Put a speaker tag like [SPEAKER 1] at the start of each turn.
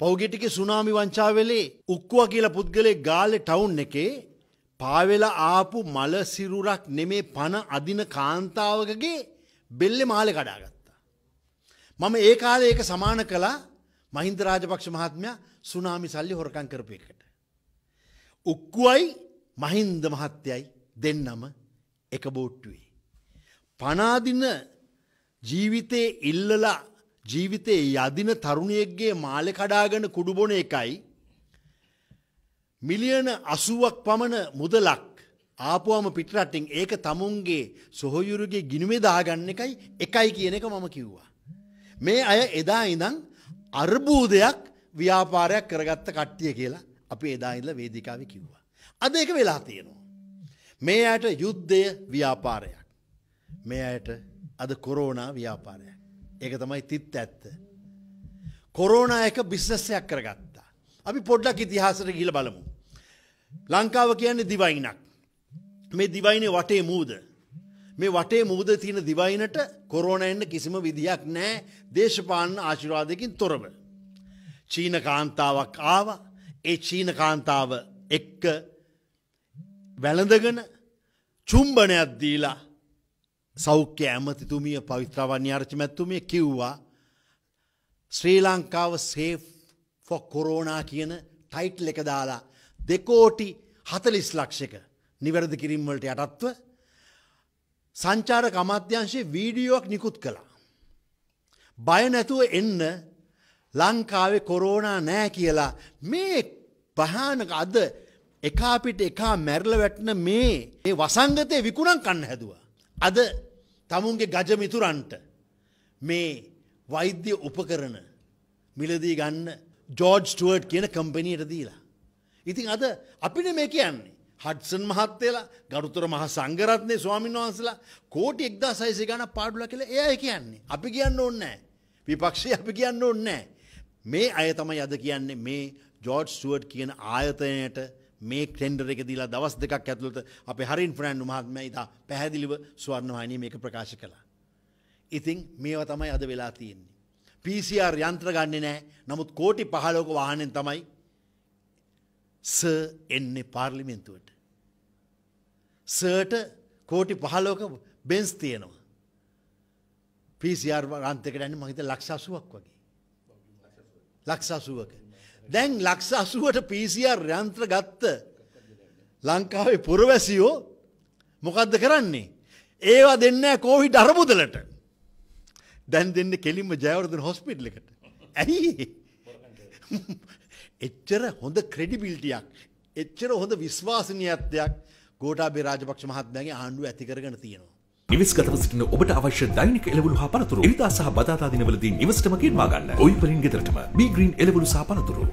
[SPEAKER 1] පෞගෙටික tsunami වංචාවලේ උක්කුව කියලා පුද්ගලේ ගාලෙ town එකේ පාවෙලා ආපු මල සිරුරක් නෙමේ පණ අදින කාන්තාවකගේ බෙල්ලෙ මාලෙ කඩාගත්තා. මම ඒ කාලේ ඒක සමාන කළා මහින්ද රාජපක්ෂ මහත්මයා සුනාමි සල්ලි හොරකම් කරපු එකට. උක්කුවයි මහින්ද මහත්තයයි දෙන්නම එක බෝට්ටුවේ. පනාදින ජීවිතයේ ඉල්ලලා ජීවිතයේ යදින තරුණියෙක්ගේ මාලෙ කඩාගෙන කුඩුබොන එකයි මිලියන අසුවක් පමණ මුදලක් ආපුවම පිටරටින් ඒක තමුන්ගේ සොහොයුරුගේ ගිනුමේ දාගන්න එකයි එකයි කියන එක මම කිව්වා. මේ අය එදා ඉඳං අර්බූදයක් ව්‍යාපාරයක් කරගත්ත කට්ටිය කියලා අපි එදා ඉල්ල වේදිකාව කිව්වා. අද ඒක වෙලා තියෙනවා. මේ අයට යුද්ධය ව්‍යාපාරයක්. මේ අයට අද කොරෝනා ව්‍යාපාරයක්. ඒක තමයි තිත් ඇත්ත. කොරෝනා එක බිස්නස්සයක් කරගත්තා. අපි පොඩ්ඩක් ඉතිහාසට ගිල බලමු. ලංකාව කියන්නේ දිවයිනක්. මේ දිවයිනේ වටේ මූද. මේ වටේ මූද තියෙන දිවයිනට කොරෝණ එන්න කිසිම විදිහක් නෑ දේශපාලන ආශිර්වාදයකින් තොරව. චීන කාන්තාවක් ආව ඒ චීන කාන්තාව එක්ක වැළඳගෙන චුම්බනයක් දීලා සෞඛ්‍ය ඇමතිතුමිය පවිත්‍රවන්‍ය අර්චමැත්තුමිය කිව්වා ශ්‍රී ලංකාව සේ ෆොක් කොරෝනා කියන ටයිට් එක දාලා දෙකෝටි හතලිස් ලක්ෂක නිවැරදි කිරින්වලට යටත්ව සංචාරක අමාත්‍යංශයේ වීඩියෝක් නිකුත් කළා. බය නැතුව එන්න ලංකාවේ කොරෝනා නෑ කියලා මේ පහනක අද එකා පිට එකා මැරල වැටන මේ ඒ වසංගතය විකුණන් කන්න හැදවා. අද තමුන්ගේ ගජමිතුරන්ට මේ වෛද්‍ය උපකරන මිලදී ගන්න ජෝඩ් ස්ටුවර්ට් කියන කම්පනීයට දීලා. ඉතින් අද අපිට මේ කියන්නේ හඩ්සන් මහත්තේලා ගරුතර මහ සංගරත්නය ස්වාමින් වහන්සලා කෝටි එක්දා සයිසේ ගන පාඩුල කියල ඒය කියන්නේ. අපි කියන්න ඕන්නෑ. විපක්ෂය අපි කියන්න ඕන්නෑ. මේ අය තමයි අද කියන්නේ මේ ජෝඩ් ස්ටුවර්ට් කියන ආයතනයට මේ ටෙන්ඩර් එක දීලා දවස් දෙකක් ඇතුළත අපේ හරින් ෆ්‍රෑන්ඩු මහත්මයා ඉතා පැහැදිලිව ස්වර්ණවාහිනිය මේක ප්‍රකාශ කළා. ඉතින් මේවා තමයි අද වෙලා තියෙන්නේ. PCR යන්ත්‍ර ගන්නෙ නැහැ. නමුත් කෝටි 15ක වාහනෙන් තමයි සර් එන්නේ පාර්ලිමේන්තුවට. සර්ට කෝටි 15ක බෙන්ස් තියෙනවා. PCR රන්තකට යන්නේ මම හිතේ ලක්ෂ 80ක් වගේ. ලක්ෂ 80ක. දැන් ලක්ෂ අසුවට PCR යන්ත්‍ර ගත්ත ලංකාවේ පුරවැසියෝ මොකක්ද කරන්නේ. ඒවා දෙන්න කෝවිඩ් අරමුදලට. දැන් දෙන්න කෙලින්ම ජයවර්ධන හොස්පිටල් එකට. ඇයි එච්චර හොඳ ක්‍රෙඩිබිල්ටියක් එච්චර හොඳ විශ්වාසනයත්වයක් ගෝටාබේ රාජපක්ෂ මහත්මයාගේ ආණ්ඩුව ඇතිකරගෙන තියෙනවා. නිවස්ගතව සිටින ඔබට අවශ්‍ය දෛනික එළවලු හා පළතුරු එවිතා සහ බදාදා දිනවලදී නිවසටම ගෙන්වා ගන්න. ඔයි පරින් ගෙදරටම බී ග්‍රීන් එළවලු සහ පළතුරු